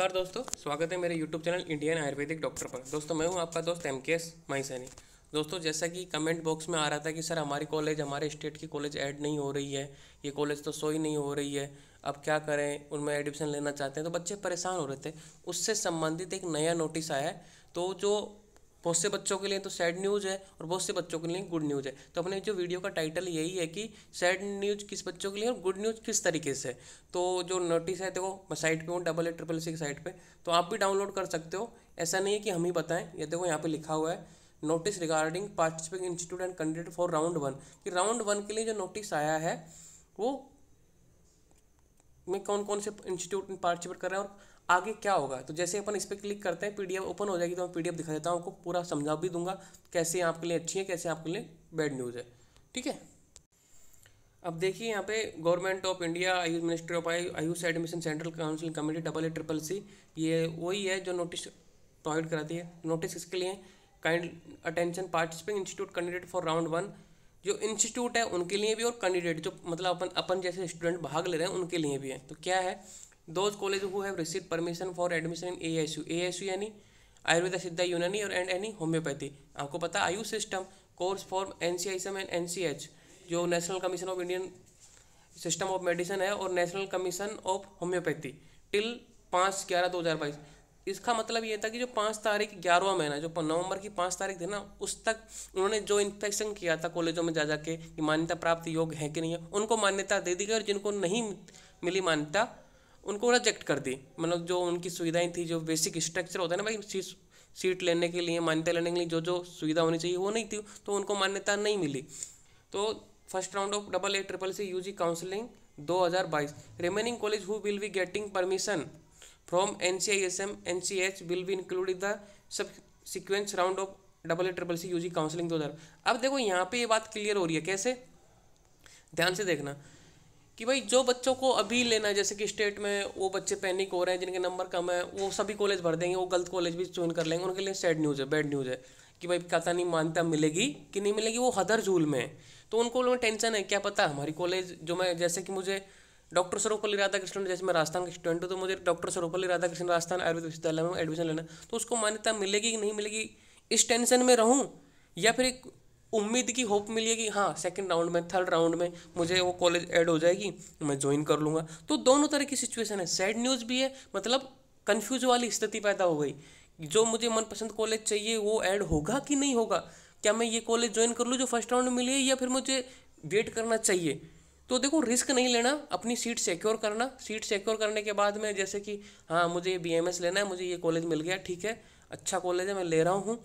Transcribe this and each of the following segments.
नमस्कार दोस्तों स्वागत है मेरे YouTube channel Indian Ayurvedic doctor पर दोस्तों मैं हूं आपका दोस्त एम के एस दोस्तों जैसा कि कमेंट बॉक्स में आ रहा था कि सर हमारी कॉलेज हमारे स्टेट की कॉलेज ऐड नहीं हो रही है ये कॉलेज तो सो ही नहीं हो रही है अब क्या करें उनमें एडमिशन लेना चाहते हैं तो बच्चे परेशान हो रहे थे उससे संबंधित एक नया नोटिस आया है तो जो बहुत से बच्चों के लिए तो सैड न्यूज़ है और बहुत से बच्चों के लिए गुड न्यूज़ है तो अपने जो वीडियो का टाइटल यही है कि सैड न्यूज़ किस बच्चों के लिए और गुड न्यूज़ किस तरीके से तो जो नोटिस है देखो मैं साइट पर हूँ double eight triple C site पर तो आप भी डाउनलोड कर सकते हो ऐसा नहीं है कि हम ही बताएं ये देखो यहाँ पर लिखा हुआ है notice regarding participating institute and candidate for round one कि राउंड वन के लिए जो नोटिस आया है वो में कौन कौन से इंस्टीट्यूट पार्टिसिपेट कर रहे हैं और आगे क्या होगा तो जैसे अपन इस पर क्लिक करते हैं पीडीएफ ओपन हो जाएगी तो मैं पीडीएफ दिखा देता हूँ आपको पूरा समझा भी दूंगा कैसे आपके लिए अच्छी है कैसे आपके लिए बैड न्यूज़ है ठीक है अब देखिए यहाँ पे government of India AYUSH ministry of AYUSH admission central council committee double A triple C ये वही है जो नोटिस प्रोवाइड कराती है नोटिस इसके लिए kind attention participant institute candidate for round one जो इंस्टीट्यूट है उनके लिए भी और कैंडिडेट जो मतलब अपन अपन जैसे स्टूडेंट भाग ले रहे हैं उनके लिए भी है तो क्या है those college who have receive permission for admission in A S U A S U यानी आयुर्वेदा सिद्धा यूनानी और एंड एनी होम्योपैथी आपको पता आयु system course for N C I M and N C H जो national commission of Indian system of medicine है और national commission of homeopathy till पाँच ग्यारह दो हज़ार बाईस इसका मतलब ये था कि जो पाँच तारीख ग्यारहवा महीना जो नवंबर की पाँच तारीख थी ना उस तक उन्होंने जो इन्फेक्शन किया था कॉलेजों में जा जाके कि मान्यता प्राप्त योग है कि नहीं है उनको मान्यता दे दी गई और जिनको नहीं मिली मान्यता उनको रिजेक्ट कर दी मतलब जो उनकी सुविधाएं थी जो बेसिक स्ट्रक्चर होता है ना भाई सीट लेने के लिए मान्यता लेने के लिए जो जो सुविधा होनी चाहिए वो नहीं थी तो उनको मान्यता नहीं मिली तो first round of double A triple C U G counselling 2022 remaining college who will be getting permission from N C I S M N C H will be include in the subsequent round of double A triple C U G counselling दो हज़ार अब देखो यहाँ पे ये बात clear हो रही है कैसे ध्यान से देखना कि भाई जो बच्चों को अभी लेना है जैसे कि स्टेट में वो बच्चे पैनिक हो रहे हैं जिनके नंबर कम है वो सभी कॉलेज भर देंगे वो गलत कॉलेज भी ज्वाइन कर लेंगे उनके लिए सैड न्यूज़ है बैड न्यूज़ है कि भाई पता नहीं मानता मिलेगी कि नहीं मिलेगी वो हदर झूल में है तो उनको लोगों टेंशन है क्या पता हमारी कॉलेज जो मैं जैसे कि मुझे डॉक्टर सर्वपल्ली राधाकृष्णन जैसे मैं राजस्थान का स्टूडेंट हूँ तो मुझे डॉक्टर राधा राधाकृष्णन राजस्थान आयुर्वेद विश्वविद्यालय में एडमिशन लेना तो उसको मान्यता मिलेगी कि नहीं मिलेगी इस टेंशन में रहूँ या फिर एक उम्मीद की होप मिली है कि हाँ सेकेंड राउंड में थर्ड राउंड में मुझे वो कॉलेज ऐड हो जाएगी मैं ज्वाइन कर लूँगा तो दोनों तरह की सिचुएशन है सैड न्यूज़ भी है मतलब कन्फ्यूज वाली स्थिति पैदा हो गई जो मुझे मनपसंद कॉलेज चाहिए वो ऐड होगा कि नहीं होगा क्या मैं ये कॉलेज ज्वाइन कर लूँ जो फर्स्ट राउंड में मिली है या फिर मुझे वेट करना चाहिए तो देखो रिस्क नहीं लेना अपनी सीट सिक्योर करना सीट सिक्योर करने के बाद में जैसे कि हाँ मुझे ये बी लेना है मुझे ये कॉलेज मिल गया ठीक है अच्छा कॉलेज है मैं ले रहा हूँ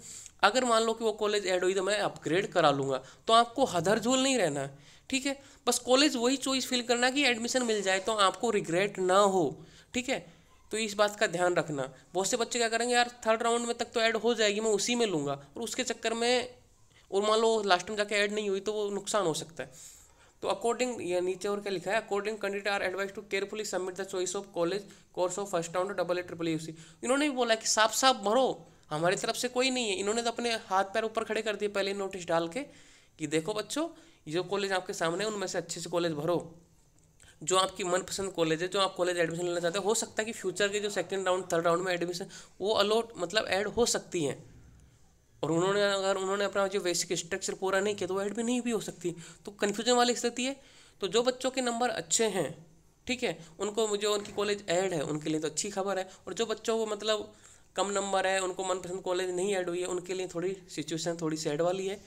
अगर मान लो कि वो कॉलेज ऐड हुई तो मैं अपग्रेड करा लूँगा तो आपको हधर झोल नहीं रहना है ठीक है बस कॉलेज वही चॉइस फील करना कि एडमिशन मिल जाए तो आपको रिग्रेट ना हो ठीक है तो इस बात का ध्यान रखना बहुत से बच्चे क्या करेंगे यार थर्ड राउंड में तक तो ऐड हो जाएगी मैं उसी में लूँगा और उसके चक्कर में और मान लो लास्ट में जाके ऐड नहीं हुई तो वो नुकसान हो सकता है तो अकॉर्डिंग या नीचे और क्या लिखा है according candidate are advise to carefully submit the choice of college course of first round double A triple U C इन्होंने भी बोला कि साफ साफ भरो हमारी तरफ से कोई नहीं है इन्होंने तो अपने हाथ पैर ऊपर खड़े कर दिए पहले नोटिस डाल के कि देखो बच्चों जो कॉलेज आपके सामने है उनमें से अच्छे से कॉलेज भरो जो आपकी मनपसंद कॉलेज है जो आप कॉलेज एडमिशन लेना चाहते हो सकता है कि फ्यूचर के जो सेकंड राउंड थर्ड राउंड में एडमिशन वो अलॉट मतलब ऐड हो सकती हैं और उन्होंने अगर उन्होंने अपना जो बेसिक स्ट्रक्चर पूरा नहीं किया तो वो एडमिट नहीं भी हो सकती तो कन्फ्यूजन वाली स्थिति है तो जो बच्चों के नंबर अच्छे हैं ठीक है उनको मुझे उनकी कॉलेज ऐड है उनके लिए तो अच्छी खबर है और जो बच्चों को मतलब कम नंबर है उनको मनपसंद कॉलेज नहीं ऐड हुई है उनके लिए थोड़ी सिचुएशन थोड़ी सैड वाली है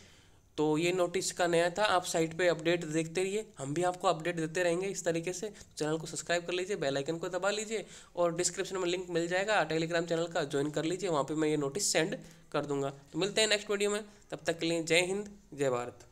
तो ये नोटिस का नया था आप साइट पे अपडेट देखते रहिए हम भी आपको अपडेट देते रहेंगे इस तरीके से चैनल को सब्सक्राइब कर लीजिए बेल आइकन को दबा लीजिए और डिस्क्रिप्शन में लिंक मिल जाएगा टेलीग्राम चैनल का ज्वाइन कर लीजिए वहाँ पे मैं ये नोटिस सेंड कर दूंगा तो मिलते हैं नेक्स्ट वीडियो में तब तक के लिए जय हिंद जय भारत